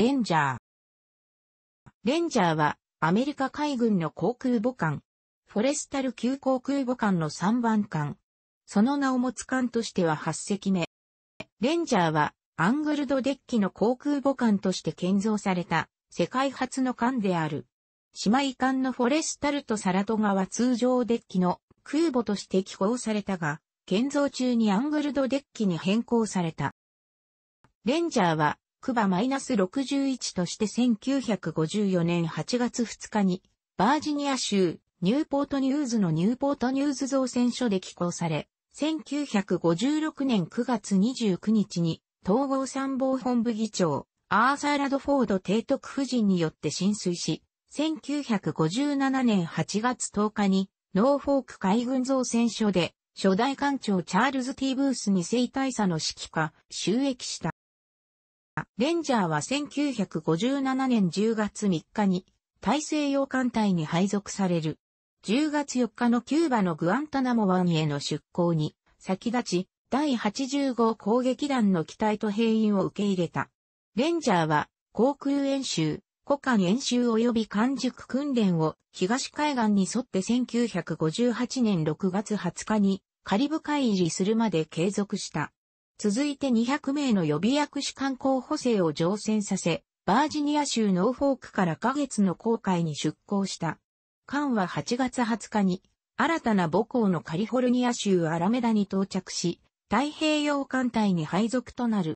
レンジャー。レンジャーは、アメリカ海軍の航空母艦、フォレスタル級航空母艦の3番艦。その名を持つ艦としては8隻目。レンジャーは、アングルドデッキの航空母艦として建造された、世界初の艦である。姉妹艦のフォレスタルとサラトガは通常デッキの空母として寄港されたが、建造中にアングルドデッキに変更された。レンジャーはクバ -61 として1954年8月2日に、バージニア州、ニューポートニューズのニューポートニューズ造船所で寄港され、1956年9月29日に、統合参謀本部議長、アーサー・ラドフォード提督夫人によって浸水し、1957年8月10日に、ノーフォーク海軍造船所で、初代艦長チャールズ・ティーブースに生体差の指揮下、収益した。レンジャーは1957年10月3日に大西洋艦隊に配属される。10月4日のキューバのグアンタナモ湾への出港に先立ち、第85攻撃団の機体と兵員を受け入れた。レンジャーは航空演習、古艦演習及び完熟訓練を東海岸に沿って1958年6月20日にカリブ海入りするまで継続した。続いて200名の予備役士官候補生を乗船させ、バージニア州ノーフォークから下月の航海に出港した。艦は8月20日に、新たな母校のカリフォルニア州アラメダに到着し、太平洋艦隊に配属となる。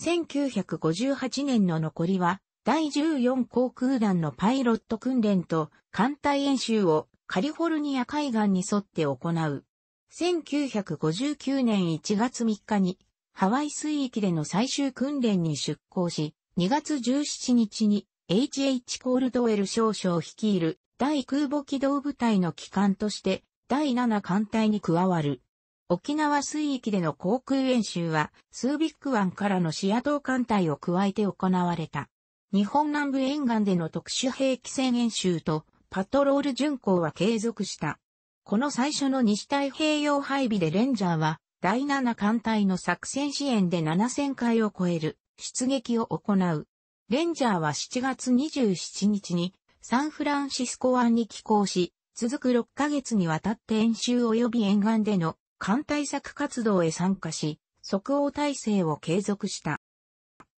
1958年の残りは、第14航空団のパイロット訓練と艦隊演習をカリフォルニア海岸に沿って行う。1959年1月3日に、ハワイ水域での最終訓練に出航し、2月17日に HH コールドウェル少将率いる第空母機動部隊の機関として第7艦隊に加わる。沖縄水域での航空演習はスービック湾からのシアト艦隊を加えて行われた。日本南部沿岸での特殊兵器戦演習とパトロール巡航は継続した。この最初の西太平洋配備でレンジャーは第7艦隊の作戦支援で7000回を超える出撃を行う。レンジャーは7月27日にサンフランシスコ湾に寄港し、続く6ヶ月にわたって演習及び沿岸での艦隊策活動へ参加し、即応体制を継続した。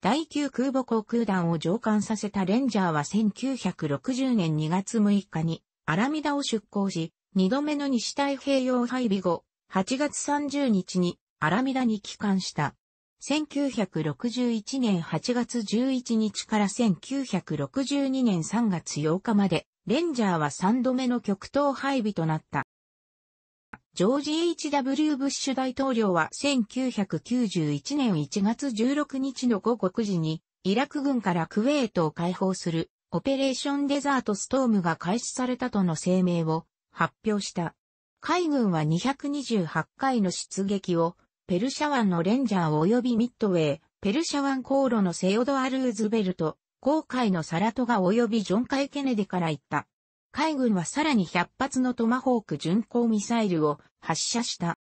第9空母航空団を上艦させたレンジャーは1960年2月6日にアラミダを出港し、二度目の西太平洋配備後、8月30日にアラミダに帰還した。1961年8月11日から1962年3月8日まで、レンジャーは三度目の極東配備となった。ジョージ H.W. ブッシュ大統領は1991年1月16日の午後9時に、イラク軍からクウェートを解放する、オペレーションデザートストームが開始されたとの声明を発表した。海軍は228回の出撃を、ペルシャ湾のレンジャー及びミッドウェイ、ペルシャ湾航路のセオドア・ルーズベルト、航海のサラトガ及びジョン・カイ・ケネデから行った。海軍はさらに100発のトマホーク巡航ミサイルを発射した。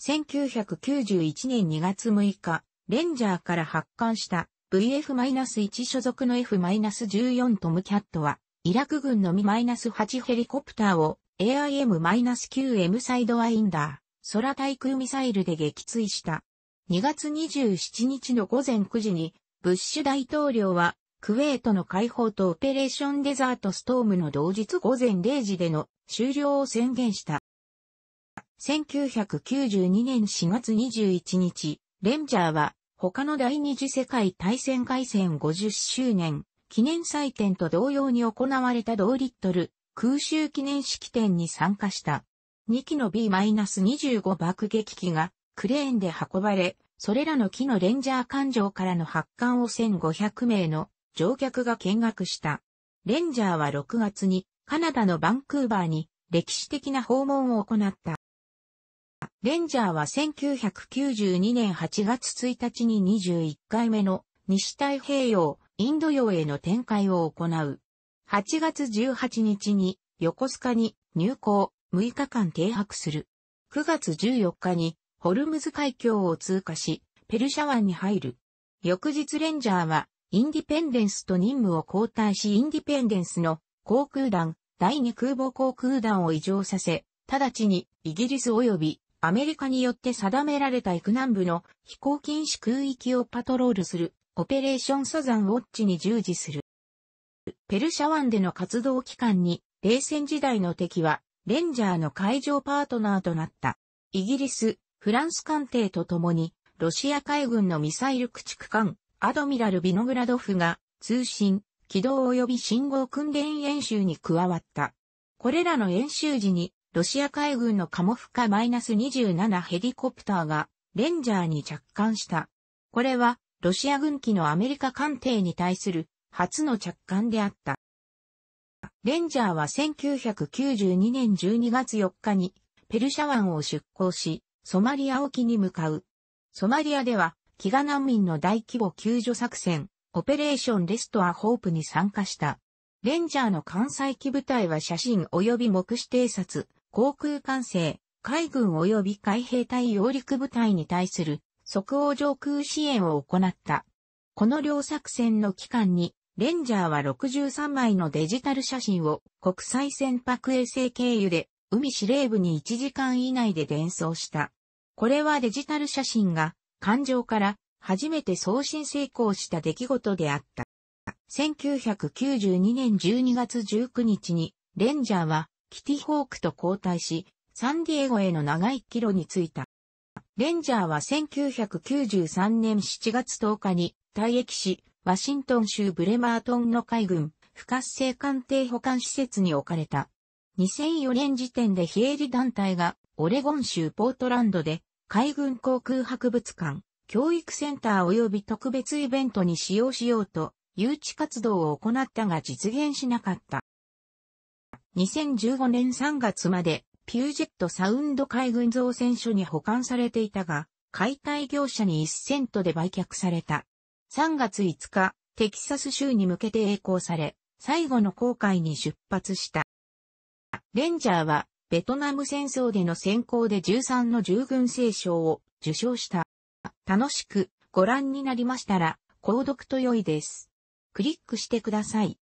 1991年2月6日、レンジャーから発艦した VF-1 所属の F-14 トムキャットは、イラク軍のミ -8 ヘリコプターを AIM-9M サイドワインダー、空対空ミサイルで撃墜した。2月27日の午前9時に、ブッシュ大統領は、クウェートの解放とオペレーションデザートストームの同日午前0時での終了を宣言した。1992年4月21日、レンジャーは、他の第二次世界大戦開戦50周年記念祭典と同様に行われた同リットル空襲記念式典に参加した。2機の B-25 爆撃機がクレーンで運ばれ、それらの機のレンジャー艦上からの発艦を1500名の乗客が見学した。レンジャーは6月にカナダのバンクーバーに歴史的な訪問を行った。レンジャーは1992年8月1日に21回目の西太平洋インド洋への展開を行う。8月18日に横須賀に入港6日間停泊する。9月14日にホルムズ海峡を通過し、ペルシャ湾に入る。翌日レンジャーはインディペンデンスと任務を交代しインディペンデンスの航空団、第2空母航空団を移乗させ、直ちにイギリス及びアメリカによって定められたく南部の飛行禁止空域をパトロールするオペレーションサザンウォッチに従事する。ペルシャ湾での活動期間に、冷戦時代の敵は、レンジャーの海上パートナーとなった。イギリス、フランス艦艇と共に、ロシア海軍のミサイル駆逐艦、アドミラル・ビノグラドフが、通信、軌道及び信号訓練演習に加わった。これらの演習時に、ロシア海軍のカモフカ -27 ヘリコプターが、レンジャーに着艦した。これは、ロシア軍機のアメリカ艦艇に対する初の着艦であった。レンジャーは1992年12月4日にペルシャ湾を出港し、ソマリア沖に向かう。ソマリアでは、飢餓難民の大規模救助作戦、オペレーションレストアホープに参加した。レンジャーの艦載機部隊は写真及び目視偵察、航空管制、海軍及び海兵隊揚陸部隊に対する即応上空支援を行った。この両作戦の期間に、レンジャーは63枚のデジタル写真を国際船舶衛星経由で海司令部に1時間以内で伝送した。これはデジタル写真が艦上から初めて送信成功した出来事であった。1992年12月19日にレンジャーはキティホークと交代し、サンディエゴへの長い帰路に着いた。レンジャーは1993年7月10日に退役し、ワシントン州ブレマートンの海軍不活性艦艇保管施設に置かれた。2004年時点で非営利団体がオレゴン州ポートランドで海軍航空博物館、教育センター及び特別イベントに使用しようと誘致活動を行ったが実現しなかった。2015年3月までピュージェットサウンド海軍造船所に保管されていたが、解体業者に1セントで売却された。3月5日、テキサス州に向けて栄光され、最後の航海に出発した。レンジャーは、ベトナム戦争での先行で13の従軍聖賞を受賞した。楽しくご覧になりましたら、購読と良いです。クリックしてください。